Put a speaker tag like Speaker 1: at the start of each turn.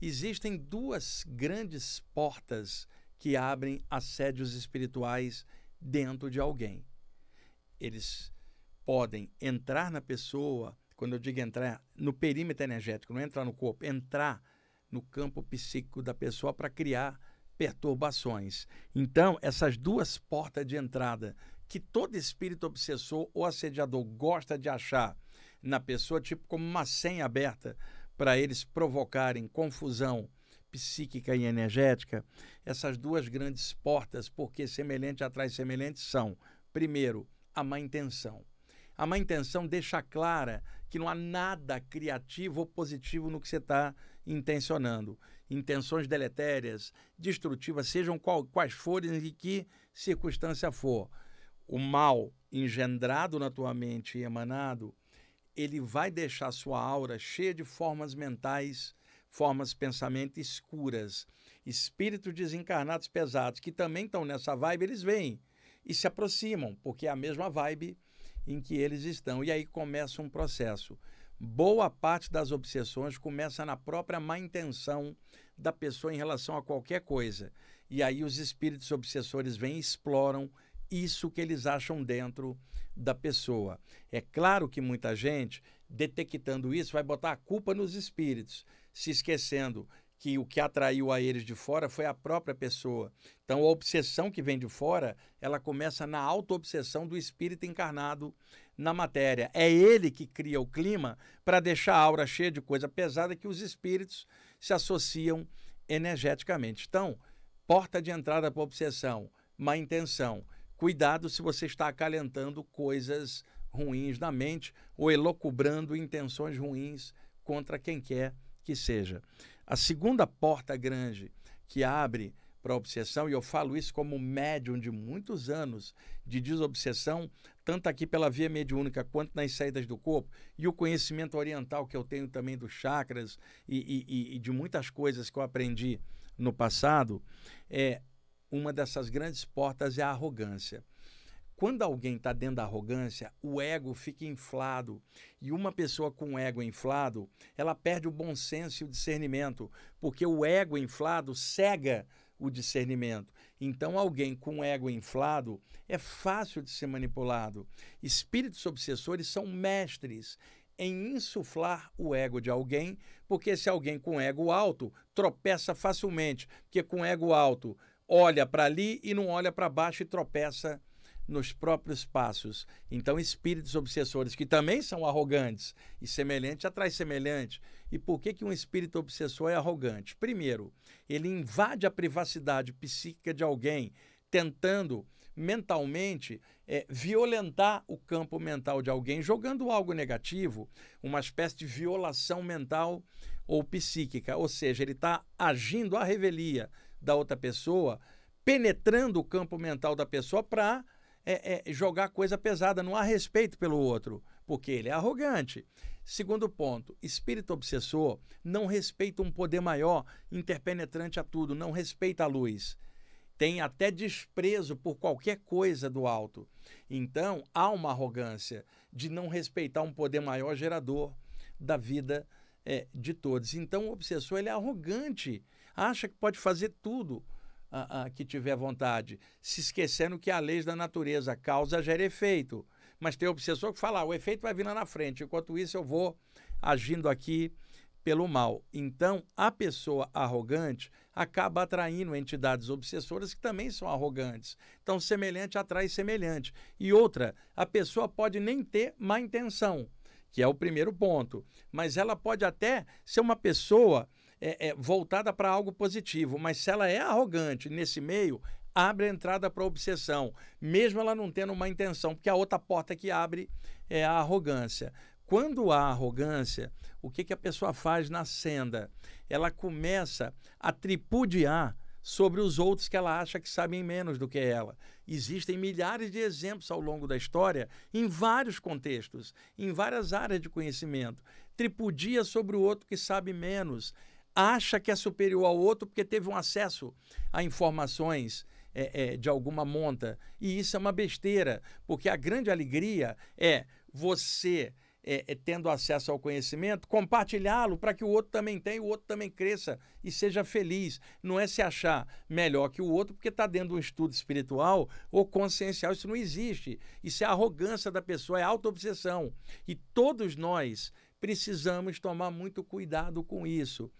Speaker 1: existem duas grandes portas que abrem assédios espirituais dentro de alguém. Eles podem entrar na pessoa, quando eu digo entrar, no perímetro energético, não é entrar no corpo, é entrar no campo psíquico da pessoa para criar perturbações. Então, essas duas portas de entrada que todo espírito obsessor ou assediador gosta de achar na pessoa, tipo como uma senha aberta, para eles provocarem confusão psíquica e energética, essas duas grandes portas, porque semelhante atrás semelhante, são, primeiro, a má intenção. A má intenção deixa clara que não há nada criativo ou positivo no que você está intencionando. Intenções deletérias, destrutivas, sejam qual, quais forem e que circunstância for. O mal engendrado na tua mente e emanado ele vai deixar sua aura cheia de formas mentais, formas de pensamento escuras. Espíritos desencarnados pesados, que também estão nessa vibe, eles vêm e se aproximam, porque é a mesma vibe em que eles estão. E aí começa um processo. Boa parte das obsessões começa na própria má intenção da pessoa em relação a qualquer coisa. E aí os espíritos obsessores vêm e exploram isso que eles acham dentro da pessoa. É claro que muita gente, detectando isso, vai botar a culpa nos espíritos, se esquecendo que o que atraiu a eles de fora foi a própria pessoa. Então, a obsessão que vem de fora, ela começa na auto-obsessão do espírito encarnado na matéria. É ele que cria o clima para deixar a aura cheia de coisa pesada que os espíritos se associam energeticamente. Então, porta de entrada para a obsessão, má intenção. Cuidado se você está acalentando coisas ruins na mente ou elocubrando intenções ruins contra quem quer que seja. A segunda porta grande que abre para a obsessão, e eu falo isso como médium de muitos anos de desobsessão, tanto aqui pela via mediúnica quanto nas saídas do corpo, e o conhecimento oriental que eu tenho também dos chakras e, e, e de muitas coisas que eu aprendi no passado, é uma dessas grandes portas é a arrogância. Quando alguém está dentro da arrogância, o ego fica inflado. E uma pessoa com ego inflado, ela perde o bom senso e o discernimento, porque o ego inflado cega o discernimento. Então, alguém com ego inflado é fácil de ser manipulado. Espíritos obsessores são mestres em insuflar o ego de alguém, porque se alguém com ego alto tropeça facilmente, porque com ego alto olha para ali e não olha para baixo e tropeça nos próprios passos. Então, espíritos obsessores, que também são arrogantes e semelhante, atrai semelhante. E por que, que um espírito obsessor é arrogante? Primeiro, ele invade a privacidade psíquica de alguém, tentando mentalmente é, violentar o campo mental de alguém, jogando algo negativo, uma espécie de violação mental ou psíquica. Ou seja, ele está agindo à revelia da outra pessoa, penetrando o campo mental da pessoa para é, é, jogar coisa pesada. Não há respeito pelo outro, porque ele é arrogante. Segundo ponto, espírito obsessor não respeita um poder maior, interpenetrante a tudo, não respeita a luz. Tem até desprezo por qualquer coisa do alto. Então, há uma arrogância de não respeitar um poder maior gerador da vida é, de todos. Então, o obsessor ele é arrogante acha que pode fazer tudo a, a, que tiver vontade, se esquecendo que a lei da natureza causa gera efeito. Mas tem obsessor que fala, ah, o efeito vai vir lá na frente, enquanto isso eu vou agindo aqui pelo mal. Então, a pessoa arrogante acaba atraindo entidades obsessoras que também são arrogantes. Então, semelhante atrai semelhante. E outra, a pessoa pode nem ter má intenção, que é o primeiro ponto, mas ela pode até ser uma pessoa é, é, voltada para algo positivo, mas se ela é arrogante nesse meio, abre a entrada para a obsessão, mesmo ela não tendo uma intenção, porque a outra porta que abre é a arrogância. Quando há arrogância, o que, que a pessoa faz na senda? Ela começa a tripudiar sobre os outros que ela acha que sabem menos do que ela. Existem milhares de exemplos ao longo da história, em vários contextos, em várias áreas de conhecimento. Tripudia sobre o outro que sabe menos acha que é superior ao outro porque teve um acesso a informações é, é, de alguma monta. E isso é uma besteira, porque a grande alegria é você. É, é tendo acesso ao conhecimento, compartilhá-lo para que o outro também tenha, o outro também cresça e seja feliz. Não é se achar melhor que o outro porque está dentro de um estudo espiritual ou consciencial. Isso não existe. Isso é arrogância da pessoa, é autoobsessão. E todos nós precisamos tomar muito cuidado com isso.